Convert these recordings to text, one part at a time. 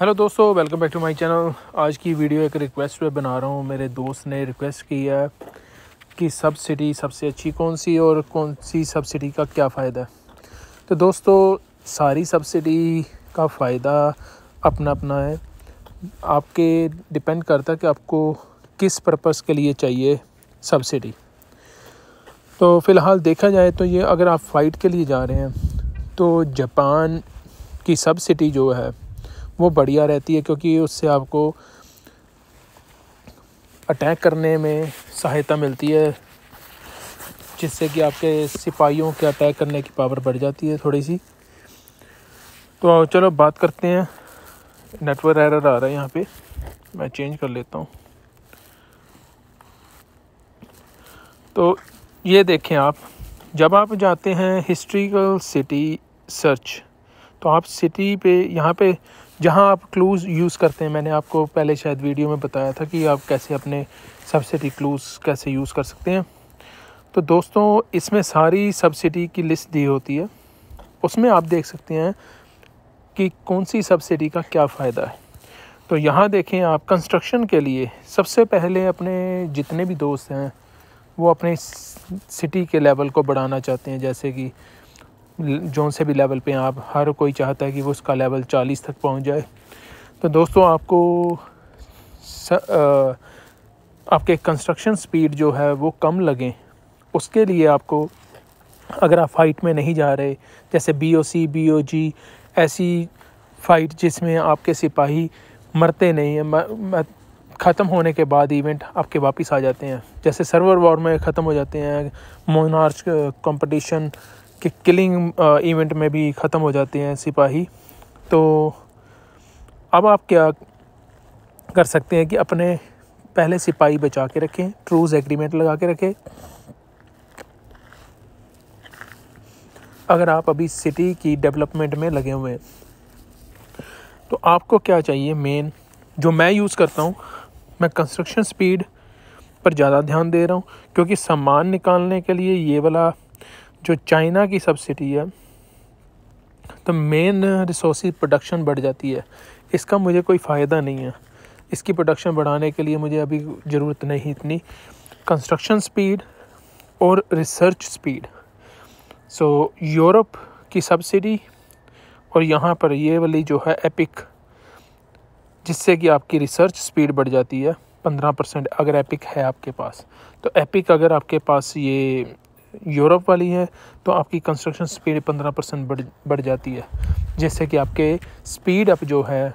hello दोस्तों welcome back to my channel आज की वीडियो एक रिक्वेस्ट पे बना रहा हूँ मेरे दोस्त ने रिक्वेस्ट किया है कि सब्सिडी सबसे अच्छी कौन सी और कौन सी सब्सिडी का क्या फ़ायदा है तो दोस्तों सारी सब्सिडी का फ़ायदा अपना अपना है आपके डिपेंड करता है कि आपको किस पर्पज़ के लिए चाहिए सब्सिडी तो फ़िलहाल देखा जाए तो ये अगर आप फ़ाइट के लिए जा रहे हैं तो जापान की सब्सिडी जो है वो बढ़िया रहती है क्योंकि उससे आपको अटैक करने में सहायता मिलती है जिससे कि आपके सिपाहियों के अटैक करने की पावर बढ़ जाती है थोड़ी सी तो चलो बात करते हैं नेटवर्क एरर आ रहा है यहाँ पे मैं चेंज कर लेता हूँ तो ये देखें आप जब आप जाते हैं हिस्ट्रिकल सिटी सर्च तो आप सिटी पे यहाँ पे जहाँ आप क्लूज़ यूज़ करते हैं मैंने आपको पहले शायद वीडियो में बताया था कि आप कैसे अपने सब्सिडी क्लूज़ कैसे यूज़ कर सकते हैं तो दोस्तों इसमें सारी सब्सिडी की लिस्ट दी होती है उसमें आप देख सकते हैं कि कौन सी सब्सिडी का क्या फ़ायदा है तो यहाँ देखें आप कंस्ट्रक्शन के लिए सबसे पहले अपने जितने भी दोस्त हैं वो अपने सिटी के लेवल को बढ़ाना चाहते हैं जैसे कि जौन से भी लेवल पे आप हर कोई चाहता है कि वो उसका लेवल चालीस तक पहुँच जाए तो दोस्तों आपको स, आ, आपके कंस्ट्रक्शन स्पीड जो है वो कम लगें उसके लिए आपको अगर आप फाइट में नहीं जा रहे जैसे B O C B O जी ऐसी फाइट जिसमें आपके सिपाही मरते नहीं हैं ख़त्म होने के बाद इवेंट आपके वापस आ जाते हैं जैसे सर्वर वॉर में ख़त्म हो जाते हैं मोनार्च कंपटीशन कि किलिंग इवेंट में भी ख़त्म हो जाते हैं सिपाही तो अब आप क्या कर सकते हैं कि अपने पहले सिपाही बचा के रखें ट्रूज एग्रीमेंट लगा के रखें अगर आप अभी सिटी की डेवलपमेंट में लगे हुए हैं तो आपको क्या चाहिए मेन जो मैं यूज़ करता हूँ मैं कंस्ट्रक्शन स्पीड पर ज़्यादा ध्यान दे रहा हूँ क्योंकि सामान निकालने के लिए ये वाला जो चाइना की सब्सिडी है तो मेन रिसोर्स प्रोडक्शन बढ़ जाती है इसका मुझे कोई फ़ायदा नहीं है इसकी प्रोडक्शन बढ़ाने के लिए मुझे अभी ज़रूरत नहीं इतनी कंस्ट्रक्शन स्पीड और रिसर्च स्पीड सो यूरोप की सब्सिडी और यहाँ पर ये वाली जो है एपिक जिससे कि आपकी रिसर्च स्पीड बढ़ जाती है पंद्रह परसेंट अगर एपिक है आपके पास तो एपिक अगर आपके पास ये यूरोप वाली है तो आपकी कंस्ट्रक्शन स्पीड पंद्रह परसेंट बढ़ बढ़ जाती है जिससे कि आपके स्पीड अप जो है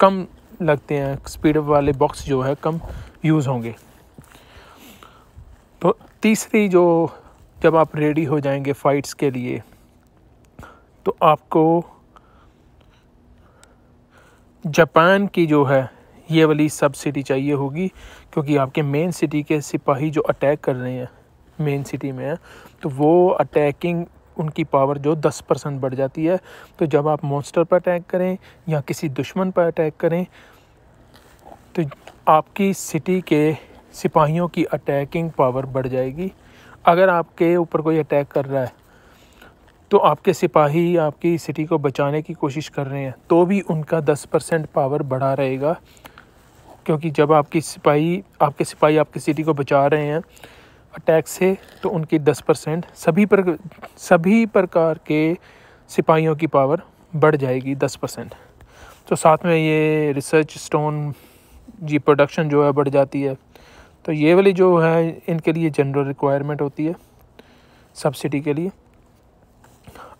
कम लगते हैं स्पीड अप वाले बॉक्स जो है कम यूज़ होंगे तो तीसरी जो जब आप रेडी हो जाएंगे फाइट्स के लिए तो आपको जापान की जो है ये वाली सब सिटी चाहिए होगी क्योंकि आपके मेन सिटी के सिपाही जो अटैक कर रहे हैं मेन सिटी में है तो वो अटैकिंग उनकी पावर जो 10 परसेंट बढ़ जाती है तो जब आप मॉन्स्टर पर अटैक करें या किसी दुश्मन पर अटैक करें तो आपकी सिटी के सिपाहियों की अटैकिंग पावर बढ़ जाएगी अगर आपके ऊपर कोई अटैक कर रहा है तो आपके सिपाही आपकी सिटी को बचाने की कोशिश कर रहे हैं तो भी उनका 10 परसेंट पावर बढ़ा रहेगा क्योंकि जब आपकी सिपाही आपके सिपाही आपकी सिटी को बचा रहे हैं टैक्स है तो उनकी दस परसेंट सभी पर सभी प्रकार के सिपाहियों की पावर बढ़ जाएगी दस परसेंट तो साथ में ये रिसर्च स्टोन जी प्रोडक्शन जो है बढ़ जाती है तो ये वाली जो है इनके लिए जनरल रिक्वायरमेंट होती है सब्सिडी के लिए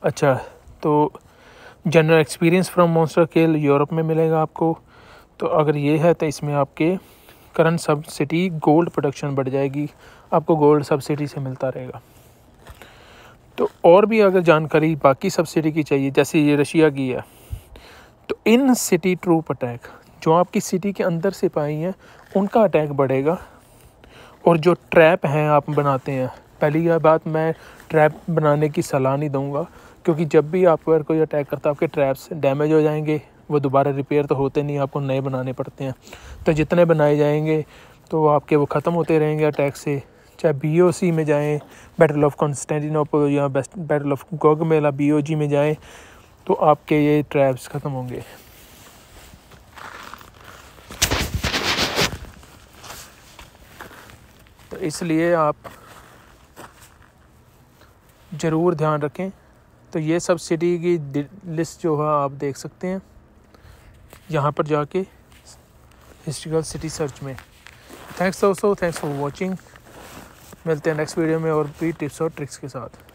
अच्छा तो जनरल एक्सपीरियंस फ्रॉम मॉन्स्टर केल यूरोप में मिलेगा आपको तो अगर ये है तो इसमें आपके करंट सब्सिडी गोल्ड प्रोडक्शन बढ़ जाएगी आपको गोल्ड सब्सिडी से मिलता रहेगा तो और भी अगर जानकारी बाकी सब्सिडी की चाहिए जैसे ये रशिया की है तो इन सिटी ट्रूप अटैक जो आपकी सिटी के अंदर सिपाही हैं उनका अटैक बढ़ेगा और जो ट्रैप हैं आप बनाते हैं पहली यह बात मैं ट्रैप बनाने की सलाह नहीं दूंगा क्योंकि जब भी आप पर कोई अटैक करता है आपके ट्रैप्स डैमेज हो जाएंगे वो दोबारा रिपेयर तो होते नहीं आपको नए बनाने पड़ते हैं तो जितने बनाए जाएंगे तो आपके वो ख़त्म होते रहेंगे अटैक से चाहे बी ओ सी में जाएँ बैटल ऑफ कॉन्स्टेंटिनोपल या best battle of Gaugamela B O G में जाएँ तो आपके ये ट्रैप्स ख़त्म होंगे तो इसलिए आप ज़रूर ध्यान रखें तो ये सब सिटी की लिस्ट जो है आप देख सकते हैं यहाँ पर जाके हिस्ट्रिकल सिटी सर्च में थैंक्स दोस्तों थैंक्स फॉर वाचिंग मिलते हैं नेक्स्ट वीडियो में और भी टिप्स और ट्रिक्स के साथ